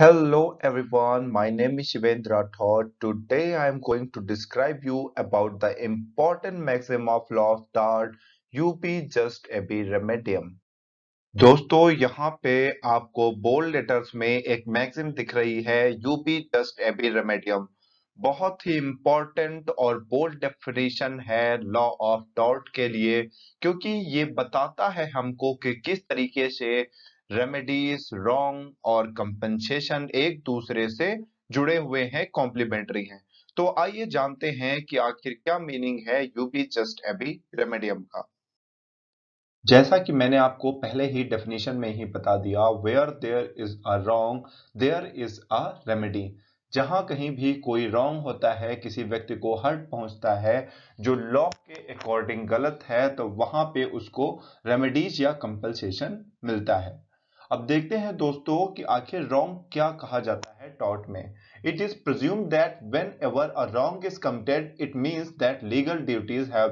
Hello everyone, my name is Shivendra Thaur. Today I am going to describe you about the important maxim of law of Dart, up just a be remedium. दोस्तों यहाँ पे आपको bold letters में एक maxim दिख रही है ubi jus ibi remedium बहुत ही इम्पोर्टेंट और बोल्ड डेफिनेशन है लॉ ऑफ डॉट के लिए क्योंकि ये बताता है हमको कि किस तरीके से रेमेडीज रॉन्ग और कंपनसेशन एक दूसरे से जुड़े हुए हैं कॉम्प्लीमेंट्री हैं तो आइए जानते हैं कि आखिर क्या मीनिंग है ubi jus ibi remedium का जैसा कि मैंने आपको पहले ही डेफिनेशन में ही बता दिया where there is a wrong there is a remedy जहां कहीं भी कोई रॉन्ग होता है किसी व्यक्ति को हर्ट पहुंचता है जो लॉ के अकॉर्डिंग गलत है तो वहां पे उसको रेमेडीज या कंपल्सेशन मिलता है अब देखते हैं दोस्तों कि आखिर रॉन्ग क्या कहा जाता है टॉट में it is presume that whenever a wrong is committed it means that legal duties है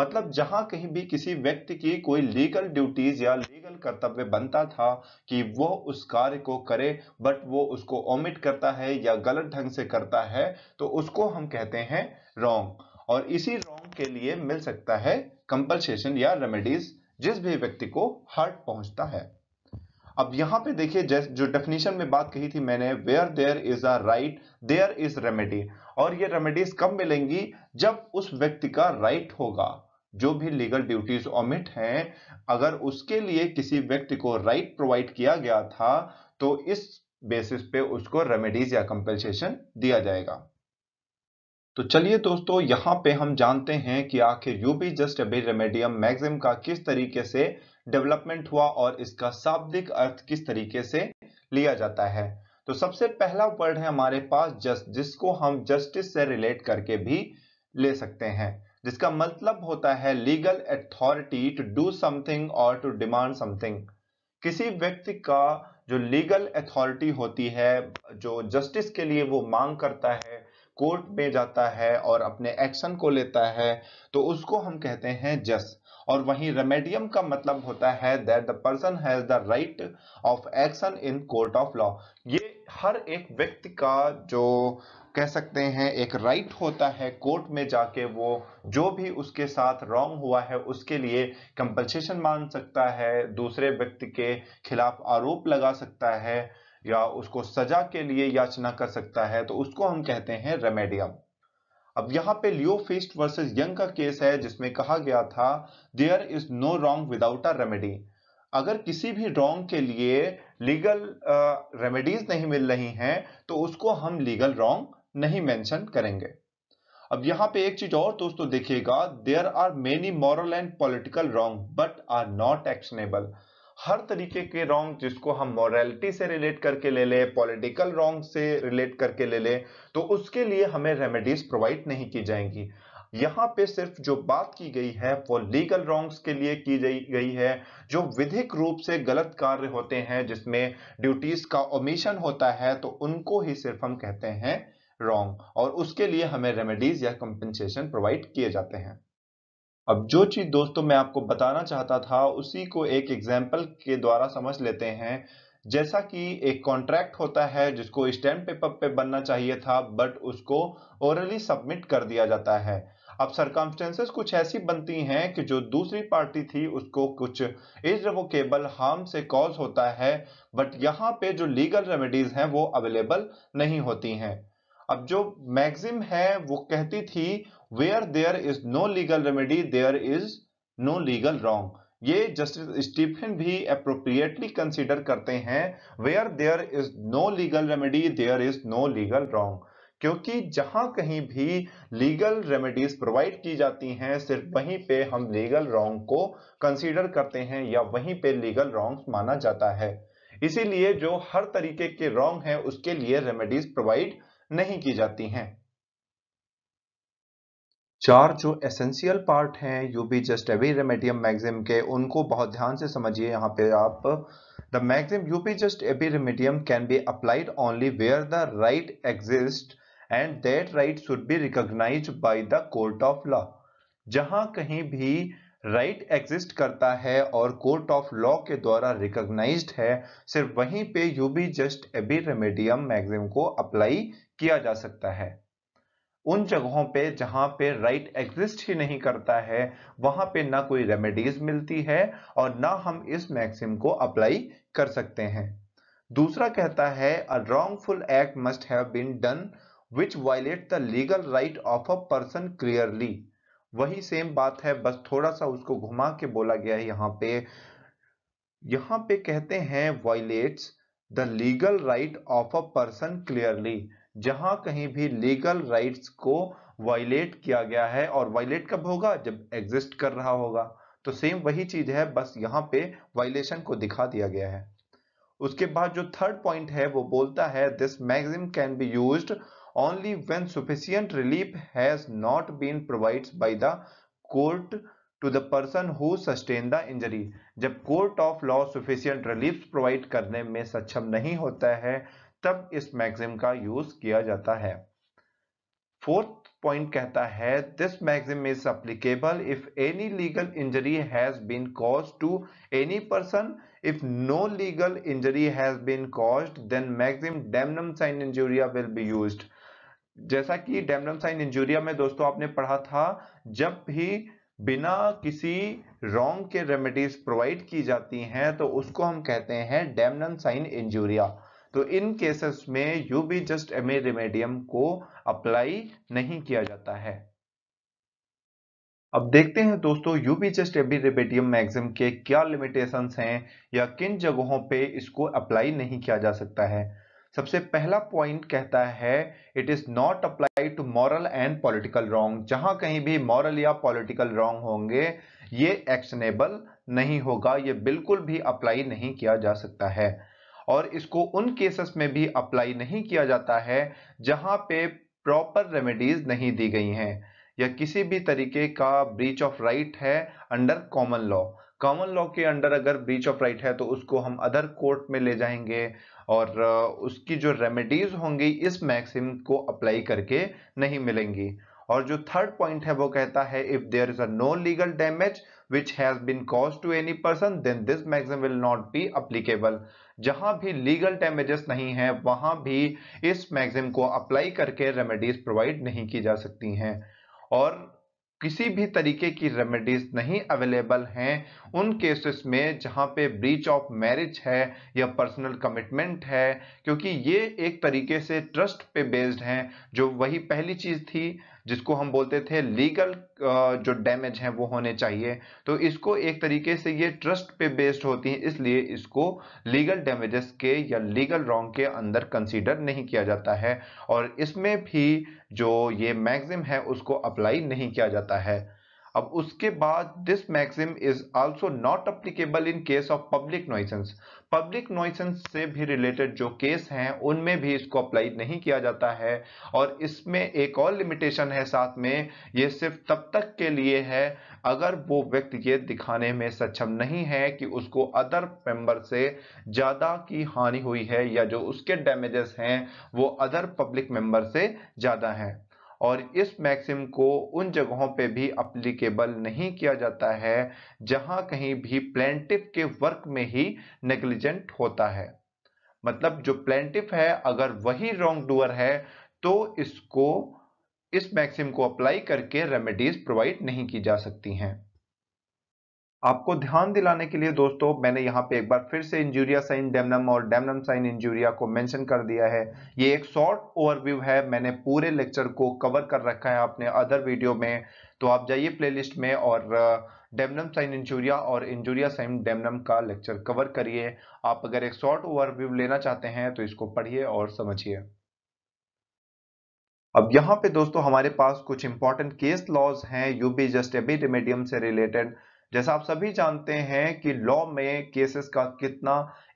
मतलब जहां कहीं भी किसी व्यक्ति की कोई लीगल ड्यूटीज या लीगल कर्तव्य बनता था कि वो उस कार्य को करे बट वो उसको ओमिट करता है या गलत ढंग से करता है तो उसको हम कहते हैं रॉन्ग और इसी रॉन्ग के लिए मिल सकता है कंपल्सेशन या रेमेडीज जिस भी व्यक्ति को हार्ट पहुंचता है अब यहां पे देखिए जो डेफिनेशन में बात कही थी मैंने where there is a right there is remedy और ये रेमेडीज कब मिलेंगी जब उस व्यक्ति का राइट right होगा जो भी लीगल ड्यूटीज ऑमिट हैं अगर उसके लिए किसी व्यक्ति को राइट right प्रोवाइड किया गया था तो इस बेसिस पे उसको रेमेडीज या कंपनसेशन दिया जाएगा तो चलिए दोस्तों यहां पे हम जानते हैं कि आखिर ubi jus ibi remedium maxim का किस तरीके से डेवलपमेंट हुआ और इसका शाब्दिक अर्थ किस तरीके से लिया जाता है तो सबसे पहला वर्ड है हमारे पास जस्ट जिसको हम जस्टिस से रिलेट करके भी ले सकते हैं जिसका मतलब होता है legal authority to do something और टू डिमांड समथिंग किसी व्यक्ति का जो लीगल अथॉरिटी होती है जो जस्टिस के लिए वो मांग करता है कोर्ट में जाता है और अपने एक्शन को लेता है तो उसको हम कहते हैं जस्ट और वहीं रेमेडियम का मतलब होता है that the person has the right of action in court of law ये हर एक व्यक्ति का जो कह सकते हैं एक राइट right होता है कोर्ट में जाके वो जो भी उसके साथ रॉन्ग हुआ है उसके लिए कंपनसेशन मान सकता है दूसरे व्यक्ति के खिलाफ आरोप लगा सकता है या उसको सजा के लिए याचना कर सकता है तो उसको हम कहते हैं रेमेडियम अब यहाँ पे लियो फिस्ट वर्सेस यंग का केस है जिसमें कहा गया था there is no wrong without a remedy अगर किसी भी रॉन्ग के लिए लीगल रेमेडीज नहीं मिल रही हैं तो उसको हम लीगल रॉन्ग नहीं मेंशन करेंगे अब यहाँ पे एक चीज और दोस्तों देखिएगा there are many moral and political wrong but are not actionable हर तरीके के रॉन्ग जिसको हम मॉरलिटी से रिलेट करके ले लें पॉलिटिकल रॉन्ग से रिलेट करके ले लें तो उसके लिए हमें रेमेडीज प्रोवाइड नहीं की जाएंगी यहाँ पे सिर्फ जो बात की गई है वो लीगल रॉन्ग्स के लिए की गई है जो विधिक रूप से गलत कार्य होते हैं जिसमें ड्यूटीज का ओमिशन होता है तो उनको ही सिर्फ हम कहते हैं रॉन्ग और उसके लिए हमें रेमेडीज या कंपनसेशन प्रोवाइड किए जाते हैं अब जो चीज़ दोस्तों मैं आपको बताना चाहता था उसी को एक एग्जाम्पल के द्वारा समझ लेते हैं जैसा कि एक कॉन्ट्रैक्ट होता है जिसको स्टैंड पेपर पे बनना चाहिए था बट उसको ओरली सबमिट कर दिया जाता है अब सरकमस्टेंसेस कुछ ऐसी बनती हैं कि जो दूसरी पार्टी थी उसको कुछ इरिवोकेबल हार्म से कॉज होता है बट यहाँ पे जो लीगल रेमेडीज हैं वो अवेलेबल नहीं होती हैं अब जो मैगजिम है वो कहती थी where there is no legal remedy there is no legal wrong ये जस्टिस स्टीफन भी अप्रोप्रिएटली कंसिडर करते हैं where there is no legal remedy there is no legal wrong क्योंकि जहां कहीं भी लीगल रेमेडीज प्रोवाइड की जाती हैं सिर्फ वहीं पे हम लीगल रॉन्ग को कंसीडर करते हैं या वहीं पे लीगल रॉन्ग माना जाता है इसीलिए जो हर तरीके के रॉन्ग हैं उसके लिए रेमेडीज प्रोवाइड नहीं की जाती हैं चार जो एसेंशियल पार्ट हैं ubi jus ibi remedium maxim के उनको बहुत ध्यान से समझिए यहाँ पे आप the maxim ubi jus ibi remedium can be applied only where the right exist and that right should be recognise by the court of law जहाँ कहीं भी राइट right एग्जिस्ट करता है और कोर्ट ऑफ लॉ के द्वारा recognise है सिर्फ वहीं पे ubi jus ibi remedium maxim को अप्लाई किया जा सकता है उन जगहों पे जहां पे राइट एग्जिस्ट ही नहीं करता है वहां पे ना कोई रेमेडीज मिलती है और ना हम इस मैक्सिम को अप्लाई कर सकते हैं दूसरा कहता है a wrongful act must have been done which violate the legal right of a person clearly वही सेम बात है बस थोड़ा सा उसको घुमा के बोला गया है यहाँ पे यहाँ पे कहते हैं violates the legal right of a person clearly जहां कहीं भी लीगल राइट्स को वायलेट किया गया है और वायलेट कब होगा जब एग्जिस्ट कर रहा होगा तो सेम वही चीज है बस यहां पे वायलेशन को दिखा दिया गया है उसके बाद जो थर्ड पॉइंट है वो बोलता है this maxim can be use only when sufficient relief has not been provide by the court to the person who sustain the injury जब court of law sufficient relief provide करने में सक्षम नहीं होता है तब इस मैक्सिम का यूज किया जाता है फोर्थ पॉइंट कहता है this maxim is applicable if any legal injury has been cause to any person if no legal injury has been caused then maxim damnum sine injuria will be use जैसा कि डेमनम sine injuria में दोस्तों आपने पढ़ा था जब भी बिना किसी रॉन्ग के रेमेडीज प्रोवाइड की जाती हैं तो उसको हम कहते हैं डेमनम साइन इंजूरिया तो इन केसेस में ubi jus ibi remedium को अप्लाई नहीं किया जाता है अब देखते हैं दोस्तों ubi jus ibi remedium maxim के क्या लिमिटेशन हैं या किन जगहों पे इसको अप्लाई नहीं किया जा सकता है सबसे पहला पॉइंट कहता है it is not apply to moral and political wrong जहां कहीं भी मॉरल या पॉलिटिकल रॉन्ग होंगे ये एक्शनेबल नहीं होगा ये बिल्कुल भी अप्लाई नहीं किया जा सकता है और इसको उन केसेस में भी अप्लाई नहीं किया जाता है जहां पे प्रॉपर रेमेडीज नहीं दी गई हैं या किसी भी तरीके का ब्रीच ऑफ राइट है under common law common law के अंडर अगर ब्रीच ऑफ राइट है तो उसको हम अदर कोर्ट में ले जाएंगे और उसकी जो रेमेडीज होंगी इस मैक्सिम को अप्लाई करके नहीं मिलेंगी और जो थर्ड पॉइंट है वो कहता है if there is a no legal damage which has been cause to any person then this maxim will not be applicable जहां भी लीगल डैमेजेस नहीं है वहां भी इस मैग्जिम को अप्लाई करके रेमेडीज प्रोवाइड नहीं की जा सकती हैं और किसी भी तरीके की रेमेडीज नहीं अवेलेबल हैं उन केसेस में जहां पे ब्रीच ऑफ मैरिज है या पर्सनल कमिटमेंट है क्योंकि ये एक तरीके से ट्रस्ट पे बेस्ड हैं जो वही पहली चीज़ थी जिसको हम बोलते थे लीगल जो डैमेज हैं वो होने चाहिए तो इसको एक तरीके से ये ट्रस्ट पे बेस्ड होती हैं इसलिए इसको लीगल डैमेजेस के या लीगल रॉन्ग के अंदर कंसीडर नहीं किया जाता है और इसमें भी जो ये मैक्सिम है उसको अप्लाई नहीं किया जाता है अब उसके बाद this maxim is also not applicable in case of public nuisance public nuisance से भी रिलेटेड जो केस हैं उनमें भी इसको अप्लाई नहीं किया जाता है और इसमें एक और लिमिटेशन है साथ में ये सिर्फ तब तक के लिए है अगर वो व्यक्ति ये दिखाने में सक्षम नहीं है कि उसको अदर मेंबर से ज़्यादा की हानि हुई है या जो उसके डैमेजेस हैं वो अदर पब्लिक मेंबर से ज़्यादा हैं और इस मैक्सिम को उन जगहों पे भी अप्लीकेबल नहीं किया जाता है जहां कहीं भी प्लेंटिफ के वर्क में ही नेग्लिजेंट होता है मतलब जो प्लेंटिफ है अगर वही रॉन्ग डूअर है तो इसको इस मैक्सिम को अप्लाई करके रेमेडीज प्रोवाइड नहीं की जा सकती हैं आपको ध्यान दिलाने के लिए दोस्तों मैंने यहाँ पे एक बार फिर से इंजूरिया साइन डेमनम और डेमनम साइन इंजूरिया को मेंशन कर दिया है ये एक शॉर्ट ओवरव्यू है मैंने पूरे लेक्चर को कवर कर रखा है अपने अदर वीडियो में तो आप जाइए प्लेलिस्ट में और डेमनम साइन इंजूरिया और इंजूरिया साइन डेमनम का लेक्चर कवर करिए आप अगर एक शॉर्ट ओवरव्यू लेना चाहते हैं तो इसको पढ़िए और समझिए अब यहाँ पे दोस्तों हमारे पास कुछ इंपॉर्टेंट केस लॉज हैं ubi jus ibi remedium से रिलेटेड जैसा आप सभी जानते हैं कि लॉ में केसेस का कितना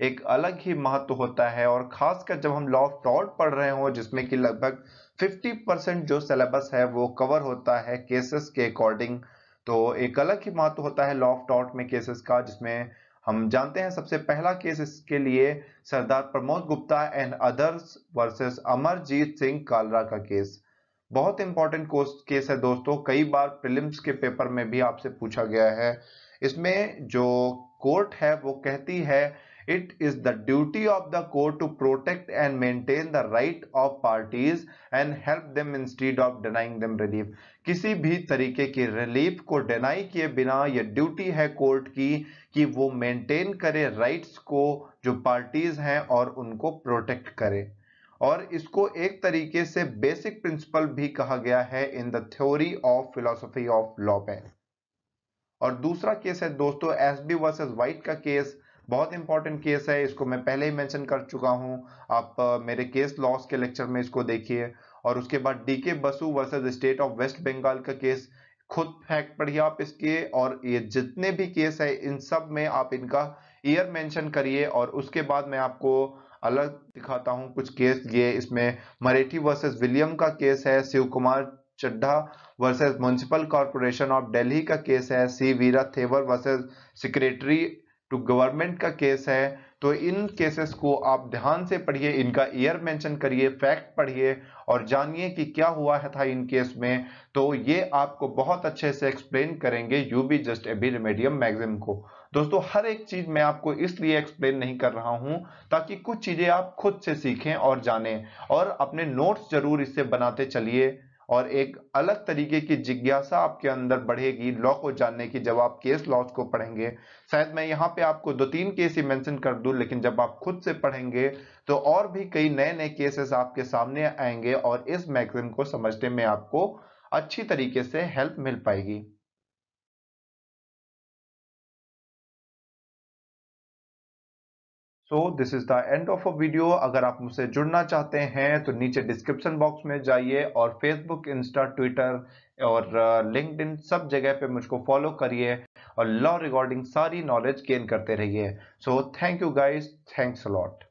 एक अलग ही महत्व होता है और खासकर जब हम लॉ ऑफ फ्रॉड पढ़ रहे हो जिसमें कि लगभग 50 परसेंट जो सिलेबस है वो कवर होता है केसेस के अकॉर्डिंग तो एक अलग ही महत्व होता है लॉ ऑफ फ्रॉड में केसेस का जिसमें हम जानते हैं सबसे पहला केस इसके लिए Sardar Pramod Gupta and others versus Amarjeet Singh Kalra का केस बहुत इंपॉर्टेंट केस है दोस्तों कई बार प्रिलिम्स के पेपर में भी आपसे पूछा गया है इसमें जो कोर्ट है वो कहती है it is the duty of the court to protect and maintain the right of parties and help them instead of denying them relief किसी भी तरीके की रिलीफ को डिनाई किए बिना यह ड्यूटी है कोर्ट की कि वो मेंटेन करे राइट्स को जो पार्टीज हैं और उनको प्रोटेक्ट करे और इसको एक तरीके से बेसिक प्रिंसिपल भी कहा गया है in the theory of philosophy of law पे और दूसरा केस है दोस्तों एस बी वर्सेज वाइट का केस बहुत इंपॉर्टेंट केस है इसको मैं पहले ही मेंशन कर चुका हूं आप मेरे केस लॉस के लेक्चर में इसको देखिए और उसके बाद D K Basu versus state of West Bengal का केस खुद फैक्ट पढ़िए आप इसके और ये जितने भी केस है इन सब में आप इनका ईयर मेंशन करिए और उसके बाद मैं आपको अलग दिखाता हूँ कुछ केस ये इसमें मरेठी वर्सेस विलियम का केस है Shiv Kumar Chadha versus municipal corporation of Delhi का केस है C Veera Thevar versus secretary to government का केस है तो इन केसेस को आप ध्यान से पढ़िए इनका ईयर मेंशन करिए फैक्ट पढ़िए और जानिए कि क्या हुआ है था इन केस में तो ये आपको बहुत अच्छे से एक्सप्लेन करेंगे ubi jus ibi remedium maxim को दोस्तों हर एक चीज मैं आपको इसलिए एक्सप्लेन नहीं कर रहा हूं ताकि कुछ चीजें आप खुद से सीखें और जानें और अपने नोट्स जरूर इससे बनाते चलिए और एक अलग तरीके की जिज्ञासा आपके अंदर बढ़ेगी लॉ को जानने की जब आप केस लॉज को पढ़ेंगे शायद मैं यहाँ पे आपको दो तीन केस ही मेंशन कर दूं लेकिन जब आप खुद से पढ़ेंगे तो और भी कई नए नए केसेस आपके सामने आएंगे और इस मैगजीन को समझने में आपको अच्छी तरीके से हेल्प मिल पाएगी so this is the end of a video अगर आप मुझसे जुड़ना चाहते हैं तो नीचे डिस्क्रिप्शन बॉक्स में जाइए और फेसबुक इंस्टा ट्विटर और लिंकड सब जगह पे मुझको फॉलो करिए और लॉ रिगार्डिंग सारी नॉलेज गेन करते रहिए so thank you guys thanks lot